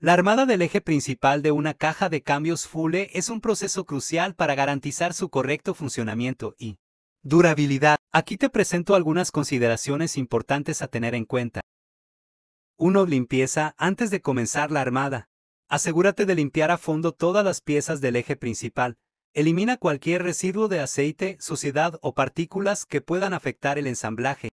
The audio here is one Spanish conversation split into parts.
La armada del eje principal de una caja de cambios Fule es un proceso crucial para garantizar su correcto funcionamiento y durabilidad. Aquí te presento algunas consideraciones importantes a tener en cuenta. 1. Limpieza antes de comenzar la armada. Asegúrate de limpiar a fondo todas las piezas del eje principal. Elimina cualquier residuo de aceite, suciedad o partículas que puedan afectar el ensamblaje.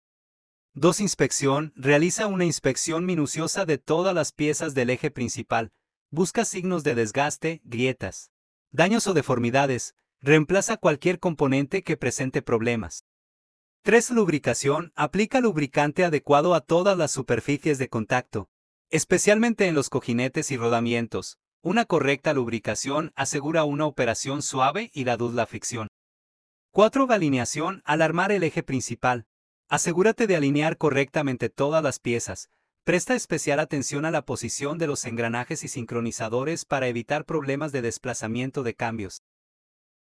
2. Inspección. Realiza una inspección minuciosa de todas las piezas del eje principal. Busca signos de desgaste, grietas, daños o deformidades. Reemplaza cualquier componente que presente problemas. 3. Lubricación. Aplica lubricante adecuado a todas las superficies de contacto, especialmente en los cojinetes y rodamientos. Una correcta lubricación asegura una operación suave y la la fricción. 4. Alineación. Al armar el eje principal, Asegúrate de alinear correctamente todas las piezas. Presta especial atención a la posición de los engranajes y sincronizadores para evitar problemas de desplazamiento de cambios.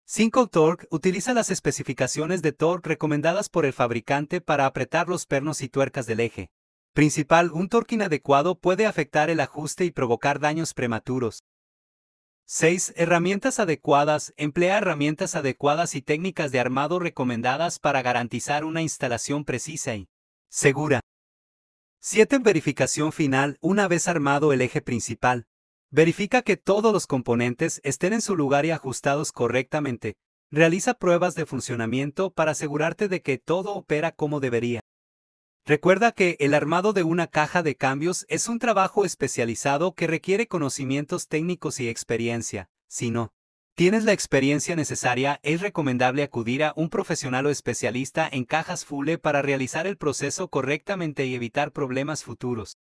Single Torque utiliza las especificaciones de torque recomendadas por el fabricante para apretar los pernos y tuercas del eje. Principal, un torque inadecuado puede afectar el ajuste y provocar daños prematuros. 6. Herramientas adecuadas. Emplea herramientas adecuadas y técnicas de armado recomendadas para garantizar una instalación precisa y segura. 7. Verificación final. Una vez armado el eje principal, verifica que todos los componentes estén en su lugar y ajustados correctamente. Realiza pruebas de funcionamiento para asegurarte de que todo opera como debería. Recuerda que el armado de una caja de cambios es un trabajo especializado que requiere conocimientos técnicos y experiencia. Si no tienes la experiencia necesaria, es recomendable acudir a un profesional o especialista en cajas Fule para realizar el proceso correctamente y evitar problemas futuros.